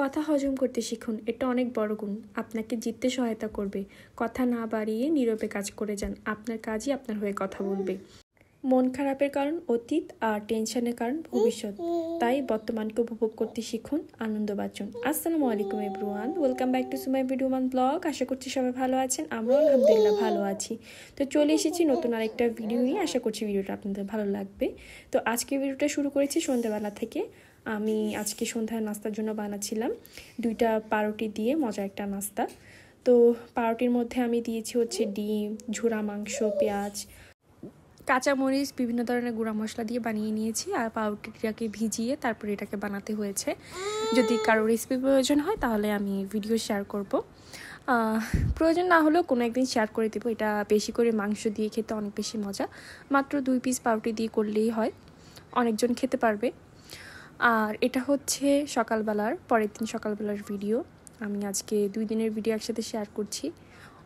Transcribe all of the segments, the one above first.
কথা হজম করতে শিখুন এটা অনেক বড় গুণ আপনাকে জিততে সহায়তা করবে কথা না বাড়িয়ে নীরবে কাজ করে যান আপনার কাজই আপনার হয়ে কথা বলবে মন খারাপের কারণ অতীত আর টেনশনের কারণ ভবিষ্যৎ তাই বর্তমানকে উপভোগ করতে শিখুন আনন্দ বাঁচুন আসসালামু আলাইকুম everyone welcome back to Sumai video মান ব্লগ আশা করছি সবাই ভালো আছেন আমরাও আলহামদুলিল্লাহ ভালো আছি তো চলে এসেছি নতুন আরেকটা ভিডিও নিয়ে আশা করছি ভিডিওটা আপনাদের ভালো লাগবে তো আজকে ভিডিওটা শুরু করেছি সন্ধ্যাবেলা থেকে আমি আজকে সন্ধ্যার নাস্তার জন্য বানাচ্ছিলাম দুইটা পাউরুটি দিয়ে মজা একটা নাস্তা তো পাউরুটির মধ্যে আমি দিয়েছি হচ্ছে ডিম ঝোড়া মাংস পেঁয়াজ কাঁচামরিচ বিভিন্ন ধরনের গুঁড়া মশলা দিয়ে বানিয়ে নিয়েছি আর পাউরুটিটাকে ভিজিয়ে তারপরে এটাকে বানাতে হয়েছে যদি কারো রেসিপি প্রয়োজন হয় তাহলে আমি ভিডিও শেয়ার করব প্রয়োজন না হলেও কোনো একদিন শেয়ার করে দেবো এটা বেশি করে মাংস দিয়ে খেতে অনেক বেশি মজা মাত্র দুই পিস পাউরুটি দিয়ে করলেই হয় অনেকজন খেতে পারবে আর এটা হচ্ছে সকালবেলার পরের দিন সকালবেলার ভিডিও আমি আজকে দুই দিনের ভিডিও একসাথে শেয়ার করছি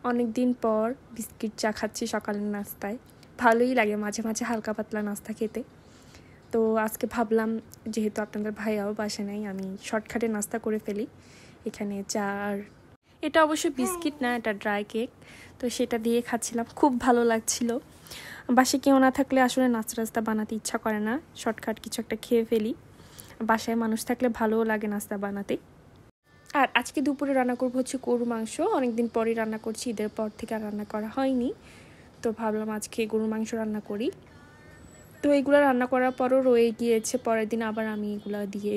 অনেক দিন পর বিস্কিট চা খাচ্ছি সকালের নাস্তায় ভালোই লাগে মাঝে মাঝে হালকা পাতলা নাস্তা খেতে তো আজকে ভাবলাম যেহেতু আপনাদের ভাইয়াও বাসে নাই আমি শর্টকাটে নাস্তা করে ফেলি এখানে চা আর এটা অবশ্য বিস্কিট না এটা ড্রাই কেক তো সেটা দিয়ে খাচ্ছিলাম খুব ভালো লাগছিল বাসে কেউ না থাকলে আসলে নাস্তা রাস্তা বানাতে ইচ্ছা করে না শর্টকাট কিছু একটা খেয়ে ফেলি বাসায় মানুষ থাকলে ভালোও লাগে নাস্তা বানাতে আর আজকে দুপুরে রান্না করবো হচ্ছে গরু মাংস অনেকদিন পরে রান্না করছি ঈদের পর থেকে আর রান্না করা হয়নি তো ভাবলাম আজকে গরুর মাংস রান্না করি তো এগুলো রান্না করার পরও রয়ে গিয়েছে পরের দিন আবার আমি এগুলো দিয়ে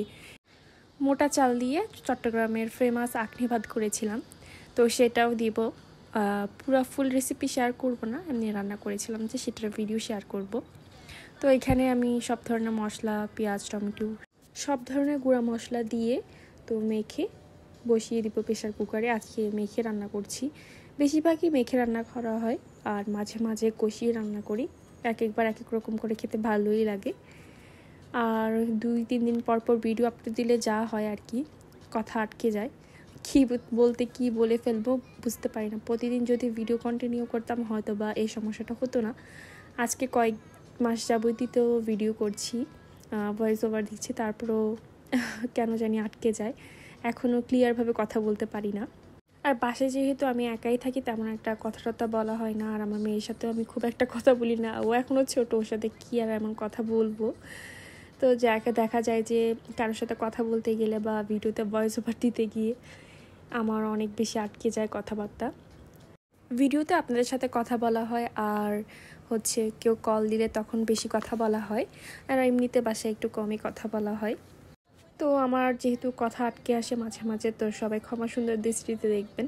মোটা চাল দিয়ে চট্টগ্রামের ফেমাস আখনি ভাত করেছিলাম তো সেটাও দিব পুরো ফুল রেসিপি শেয়ার করব না এমনি রান্না করেছিলাম যে সেটার ভিডিও শেয়ার করব তো এখানে আমি সব ধরনের মশলা পেঁয়াজ টমেটো সব ধরনের গুঁড়া মশলা দিয়ে তো মেখে বসিয়ে দিব প্রেশার কুকারে আজকে মেখে রান্না করছি বেশিরভাগই মেখে রান্না করা হয় আর মাঝে মাঝে কষিয়ে রান্না করি এক একবার এক এক রকম করে খেতে ভালোই লাগে আর দুই তিন দিন পর পর ভিডিও আপলোড দিলে যা হয় আর কি কথা আটকে যায় কি বলতে কি বলে ফেলবো বুঝতে পারি না প্রতিদিন যদি ভিডিও কন্টিনিউ করতাম হয়তো বা এই সমস্যাটা হতো না আজকে কয়েক মাস তো ভিডিও করছি ভয়েস ওভার দিচ্ছি তারপরও কেন জানি আটকে যায় এখনও ক্লিয়ারভাবে কথা বলতে পারি না আর বাসায় যেহেতু আমি একাই থাকি তেমন একটা কথা বলা হয় না আর আমার মেয়ের সাথেও আমি খুব একটা কথা বলি না ও এখনও ছোটো ওর সাথে কী আর এমন কথা বলবো তো যাকে দেখা যায় যে কারোর সাথে কথা বলতে গেলে বা ভিডিওতে ভয়েস ওভার দিতে গিয়ে আমার অনেক বেশি আটকে যায় কথাবার্তা ভিডিওতে আপনাদের সাথে কথা বলা হয় আর হচ্ছে কেউ কল দিলে তখন বেশি কথা বলা হয় আর এমনিতে বাসায় একটু কমই কথা বলা হয় তো আমার যেহেতু কথা আটকে আসে মাঝে মাঝে তো সবাই ক্ষমা সুন্দর দৃষ্টিতে দেখবেন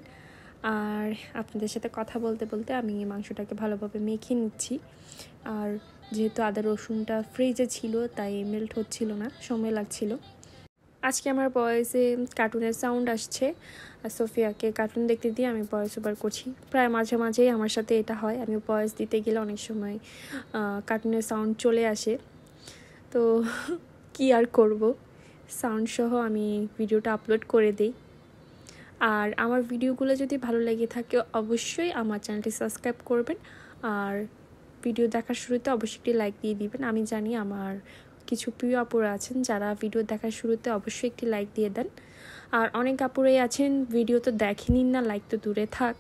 আর আপনাদের সাথে কথা বলতে বলতে আমি মাংসটাকে ভালোভাবে মেখে নিচ্ছি আর যেহেতু আদা রসুনটা ফ্রিজে ছিল তাই মেল্ট হচ্ছিল না সময় লাগছিল আজকে আমার বয়েসে কার্টুনের সাউন্ড আসছে আর সোফিয়াকে কার্টুন দেখতে দিয়ে আমি বয়স ওভার করছি প্রায় মাঝে মাঝেই আমার সাথে এটা হয় আমি বয়স দিতে গেলে অনেক সময় কার্টুনের সাউন্ড চলে আসে তো কি আর করবো সাউন্ড সহ আমি ভিডিওটা আপলোড করে দিই আর আমার ভিডিওগুলো যদি ভালো লেগে থাকে অবশ্যই আমার চ্যানেলটি সাবস্ক্রাইব করবেন আর ভিডিও দেখার শুরুতে অবশ্যই একটি লাইক দিয়ে দিবেন আমি জানি আমার কিছু প্রিয় আপুরা আছেন যারা ভিডিও দেখার শুরুতে অবশ্যই একটি লাইক দিয়ে দেন আর অনেক আপুরাই আছেন ভিডিও তো দেখেনি না লাইক তো দূরে থাক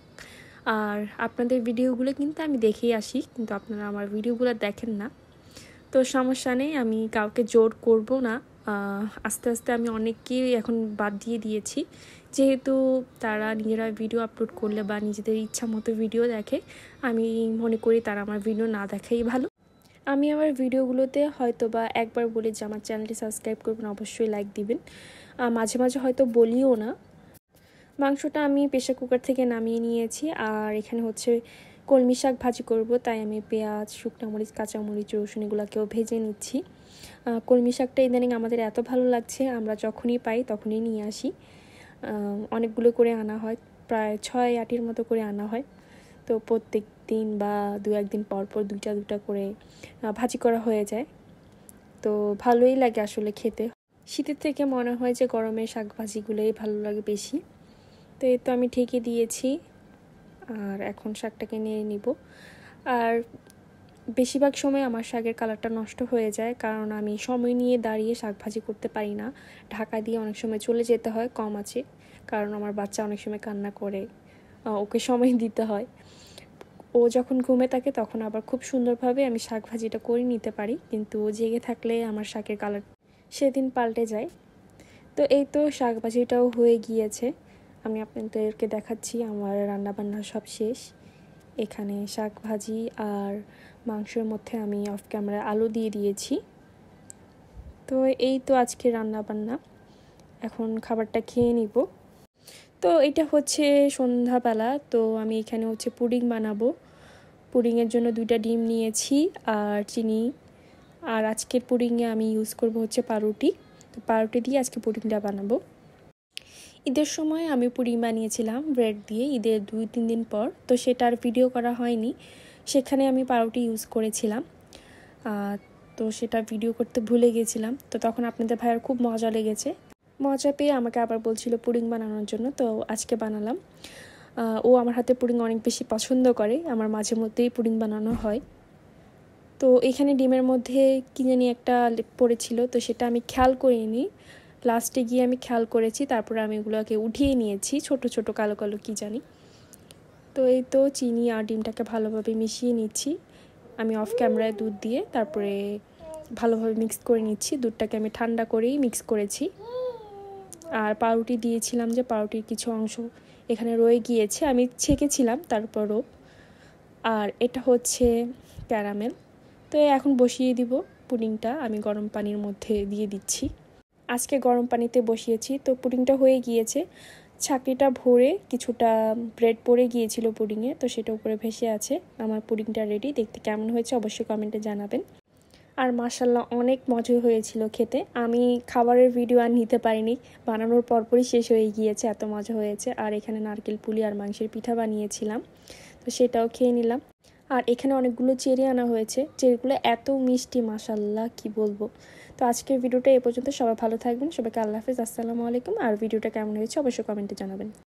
আর আপনাদের ভিডিওগুলো কিন্তু আমি দেখেই আসি কিন্তু আপনারা আমার ভিডিওগুলো দেখেন না তো সমস্যা নেই আমি কাউকে জোর করব না আস্তে আস্তে আমি অনেককেই এখন বাদ দিয়ে দিয়েছি যেহেতু তারা নিজেরা ভিডিও আপলোড করলে বা নিজেদের ইচ্ছা মতো ভিডিও দেখে আমি মনে করি তারা আমার ভিডিও না দেখাই ভালো আমি আমার ভিডিওগুলোতে হয়তো বা একবার বলে যে আমার চ্যানেলটি সাবস্ক্রাইব করবেন অবশ্যই লাইক দিবেন মাঝে মাঝে হয়তো বলিও না মাংসটা আমি প্রেশার কুকার থেকে নামিয়ে নিয়েছি আর এখানে হচ্ছে কলমি শাক ভাজি করব তাই আমি পেঁয়াজ শুকনা মরিচ কাঁচামরিচ রসুন এগুলোকেও ভেজে নিচ্ছি কলমি শাকটা ইদানিং আমাদের এত ভালো লাগছে আমরা যখনই পাই তখনই নিয়ে আসি অনেকগুলো করে আনা হয় প্রায় ছয় আটির মতো করে আনা হয় তো প্রত্যেক দিন বা দু একদিন পর পর দুইটা দুটা করে ভাজি করা হয়ে যায় তো ভালোই লাগে আসলে খেতে শীতের থেকে মনে হয় যে গরমের শাক ভাজিগুলোই ভালো লাগে বেশি তো এই তো আমি ঠিকই দিয়েছি আর এখন শাকটাকে নিয়ে নিব আর বেশিরভাগ সময় আমার শাকের কালারটা নষ্ট হয়ে যায় কারণ আমি সময় নিয়ে দাঁড়িয়ে শাক ভাজি করতে পারি না ঢাকা দিয়ে অনেক সময় চলে যেতে হয় কম আছে কারণ আমার বাচ্চা অনেক সময় কান্না করে ওকে সময় দিতে হয় ও যখন ঘুমে থাকে তখন আবার খুব সুন্দরভাবে আমি শাক ভাজিটা করে নিতে পারি কিন্তু ও জেগে থাকলে আমার শাকের কালার সেদিন পাল্টে যায় তো এই তো শাক ভাজিটাও হয়ে গিয়েছে আমি আপনাদেরকে দেখাচ্ছি আমার রান্নাবান্না সব শেষ এখানে শাক ভাজি আর মাংসের মধ্যে আমি অফ ক্যামেরা আলু দিয়ে দিয়েছি তো এই তো আজকে রান্নাবান্না এখন খাবারটা খেয়ে নিব তো এটা হচ্ছে সন্ধ্যাবেলা তো আমি এখানে হচ্ছে পুডিং বানাবো পুডিংয়ের জন্য দুইটা ডিম নিয়েছি আর চিনি আর আজকের পুডিংয়ে আমি ইউজ করব হচ্ছে পাউরুটি তো পাউরুটি দিয়ে আজকে পুডিংটা বানাবো ঈদের সময় আমি পুরি বানিয়েছিলাম ব্রেড দিয়ে ঈদের দুই তিন দিন পর তো সেটার ভিডিও করা হয়নি সেখানে আমি পাউরুটি ইউজ করেছিলাম তো সেটা ভিডিও করতে ভুলে গেছিলাম তো তখন আপনাদের ভাইয়ার খুব মজা লেগেছে মজা পেয়ে আমাকে আবার বলছিল পুডিং বানানোর জন্য তো আজকে বানালাম ও আমার হাতে পুডিং অনেক বেশি পছন্দ করে আমার মাঝে মধ্যেই পুডিং বানানো হয় তো এখানে ডিমের মধ্যে কী জানি একটা পড়েছিল তো সেটা আমি খেয়াল করিনি লাস্টে গিয়ে আমি খেয়াল করেছি তারপরে আমি এগুলোকে উঠিয়ে নিয়েছি ছোট ছোট কালো কালো কী জানি তো এই তো চিনি আর ডিমটাকে ভালোভাবে মিশিয়ে নিচ্ছি আমি অফ ক্যামেরায় দুধ দিয়ে তারপরে ভালোভাবে মিক্স করে নিচ্ছি দুধটাকে আমি ঠান্ডা করেই মিক্স করেছি আর পাউরুটি দিয়েছিলাম যে পাউরুটির কিছু অংশ এখানে রয়ে গিয়েছে আমি ছেঁকেছিলাম তারপরও আর এটা হচ্ছে ক্যারামেল তো এখন বসিয়ে দিব পুডিংটা আমি গরম পানির মধ্যে দিয়ে দিচ্ছি আজকে গরম পানিতে বসিয়েছি তো পুডিংটা হয়ে গিয়েছে ছাকরিটা ভরে কিছুটা ব্রেড পড়ে গিয়েছিল পুডিংয়ে তো সেটা উপরে ভেসে আছে আমার পুডিংটা রেডি দেখতে কেমন হয়েছে অবশ্যই কমেন্টে জানাবেন আর মার্শাল্লাহ অনেক মজা হয়েছিল খেতে আমি খাবারের ভিডিও আর নিতে পারিনি বানানোর পরপরই শেষ হয়ে গিয়েছে এত মজা হয়েছে আর এখানে নারকেল পুলি আর মাংসের পিঠা বানিয়েছিলাম তো সেটাও খেয়ে নিলাম আর এখানে অনেকগুলো চেরি আনা হয়েছে চেরিগুলো এত মিষ্টি মাসাল্লাহ কি বলবো তো আজকের ভিডিওটা এ পর্যন্ত সবাই ভালো থাকবেন সবাইকে আল্লাহ হাফিজ আসসালামু আলাইকুম আর ভিডিওটা কেমন হয়েছে অবশ্যই কমেন্টে জানাবেন